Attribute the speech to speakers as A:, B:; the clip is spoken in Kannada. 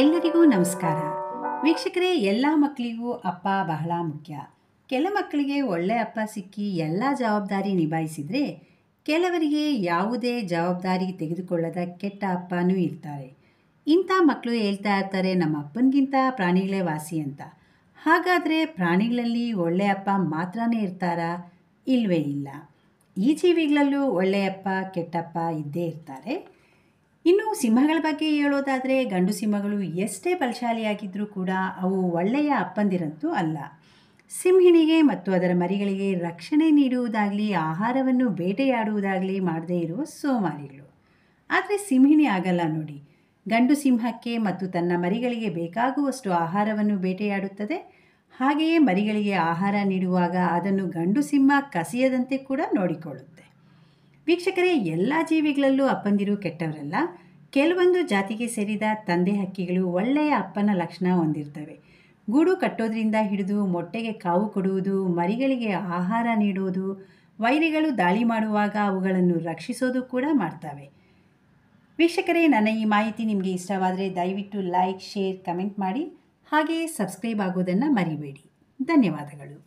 A: ಎಲ್ಲರಿಗೂ ನಮಸ್ಕಾರ ವೀಕ್ಷಕರೇ ಎಲ್ಲ ಮಕ್ಕಳಿಗೂ ಅಪ್ಪ ಬಹಳ ಮುಖ್ಯ ಕೆಲ ಮಕ್ಕಳಿಗೆ ಒಳ್ಳೆ ಅಪ್ಪ ಸಿಕ್ಕಿ ಎಲ್ಲ ಜವಾಬ್ದಾರಿ ನಿಭಾಯಿಸಿದರೆ ಕೆಲವರಿಗೆ ಯಾವುದೇ ಜವಾಬ್ದಾರಿ ತೆಗೆದುಕೊಳ್ಳದ ಕೆಟ್ಟ ಅಪ್ಪನೂ ಇರ್ತಾರೆ ಇಂಥ ಮಕ್ಕಳು ಹೇಳ್ತಾ ಇರ್ತಾರೆ ನಮ್ಮ ಅಪ್ಪನಿಗಿಂತ ಪ್ರಾಣಿಗಳೇ ವಾಸಿ ಅಂತ ಹಾಗಾದರೆ ಪ್ರಾಣಿಗಳಲ್ಲಿ ಒಳ್ಳೆ ಅಪ್ಪ ಮಾತ್ರನೇ ಇರ್ತಾರಾ ಇಲ್ಲವೇ ಇಲ್ಲ ಈ ಜೀವಿಗಳಲ್ಲೂ ಒಳ್ಳೆಯಪ್ಪ ಕೆಟ್ಟಪ್ಪ ಇದ್ದೇ ಇರ್ತಾರೆ ಇನ್ನು ಸಿಂಹಗಳ ಬಗ್ಗೆ ಹೇಳೋದಾದರೆ ಗಂಡು ಸಿಂಹಗಳು ಎಷ್ಟೇ ಬಲಶಾಲಿಯಾಗಿದ್ದರೂ ಕೂಡ ಅವು ಒಳ್ಳೆಯ ಅಪ್ಪಂದಿರಂತೂ ಅಲ್ಲ ಸಿಂಹಿಣಿಗೆ ಮತ್ತು ಅದರ ಮರಿಗಳಿಗೆ ರಕ್ಷಣೆ ನೀಡುವುದಾಗಲಿ ಆಹಾರವನ್ನು ಬೇಟೆಯಾಡುವುದಾಗಲಿ ಮಾಡದೇ ಇರುವ ಸೋಮಾರಿಗಳು ಆದರೆ ಸಿಂಹಿಣಿ ಆಗಲ್ಲ ನೋಡಿ ಗಂಡು ಸಿಂಹಕ್ಕೆ ಮತ್ತು ತನ್ನ ಮರಿಗಳಿಗೆ ಬೇಕಾಗುವಷ್ಟು ಆಹಾರವನ್ನು ಬೇಟೆಯಾಡುತ್ತದೆ ಹಾಗೆಯೇ ಮರಿಗಳಿಗೆ ಆಹಾರ ನೀಡುವಾಗ ಅದನ್ನು ಗಂಡು ಸಿಂಹ ಕಸಿಯದಂತೆ ಕೂಡ ನೋಡಿಕೊಳ್ಳುತ್ತೆ ವೀಕ್ಷಕರೇ ಎಲ್ಲ ಜೀವಿಗಳಲ್ಲೂ ಅಪ್ಪಂದಿರು ಕೆಟ್ಟವರಲ್ಲ ಕೆಲವೊಂದು ಜಾತಿಗೆ ಸೇರಿದ ತಂದೆ ಹಕ್ಕಿಗಳು ಒಳ್ಳೆಯ ಅಪ್ಪನ ಲಕ್ಷಣ ಹೊಂದಿರ್ತವೆ ಗೂಡು ಕಟ್ಟೋದ್ರಿಂದ ಹಿಡಿದು ಮೊಟ್ಟೆಗೆ ಕಾವು ಕೊಡುವುದು ಮರಿಗಳಿಗೆ ಆಹಾರ ನೀಡುವುದು ವೈರಿಗಳು ದಾಳಿ ಮಾಡುವಾಗ ಅವುಗಳನ್ನು ರಕ್ಷಿಸೋದು ಕೂಡ ಮಾಡ್ತವೆ ವೀಕ್ಷಕರೇ ನನ್ನ ಈ ಮಾಹಿತಿ ನಿಮಗೆ ಇಷ್ಟವಾದರೆ ದಯವಿಟ್ಟು ಲೈಕ್ ಶೇರ್ ಕಮೆಂಟ್ ಮಾಡಿ ಹಾಗೆಯೇ ಸಬ್ಸ್ಕ್ರೈಬ್ ಆಗೋದನ್ನು ಮರಿಬೇಡಿ ಧನ್ಯವಾದಗಳು